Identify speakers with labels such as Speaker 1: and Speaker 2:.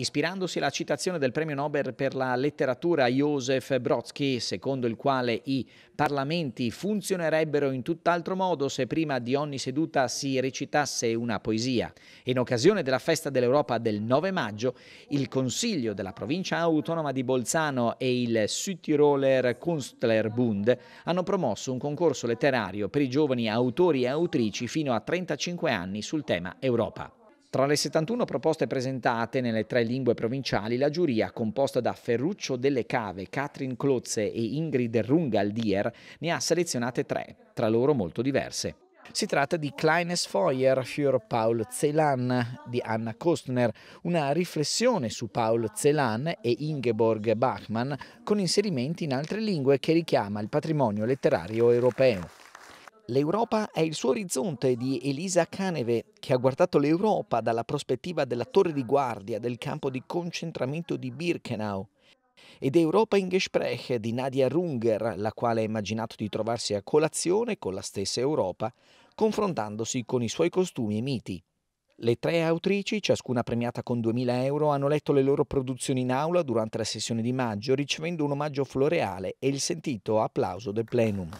Speaker 1: Ispirandosi alla citazione del premio Nobel per la letteratura Josef Brodsky, secondo il quale i parlamenti funzionerebbero in tutt'altro modo se prima di ogni seduta si recitasse una poesia, in occasione della festa dell'Europa del 9 maggio, il Consiglio della provincia autonoma di Bolzano e il Südtiroler Kunstlerbund hanno promosso un concorso letterario per i giovani autori e autrici fino a 35 anni sul tema Europa. Tra le 71 proposte presentate nelle tre lingue provinciali, la giuria, composta da Ferruccio Delle Cave, Katrin Klotze e Ingrid Rungaldier, ne ha selezionate tre, tra loro molto diverse. Si tratta di Kleines Feuer für Paul Celan di Anna Kostner, una riflessione su Paul Celan e Ingeborg Bachmann con inserimenti in altre lingue che richiama il patrimonio letterario europeo. L'Europa è il suo orizzonte di Elisa Caneve, che ha guardato l'Europa dalla prospettiva della torre di guardia del campo di concentramento di Birkenau. Ed Europa in Gespräch di Nadia Runger, la quale ha immaginato di trovarsi a colazione con la stessa Europa, confrontandosi con i suoi costumi e miti. Le tre autrici, ciascuna premiata con 2000 euro, hanno letto le loro produzioni in aula durante la sessione di maggio, ricevendo un omaggio floreale e il sentito applauso del plenum.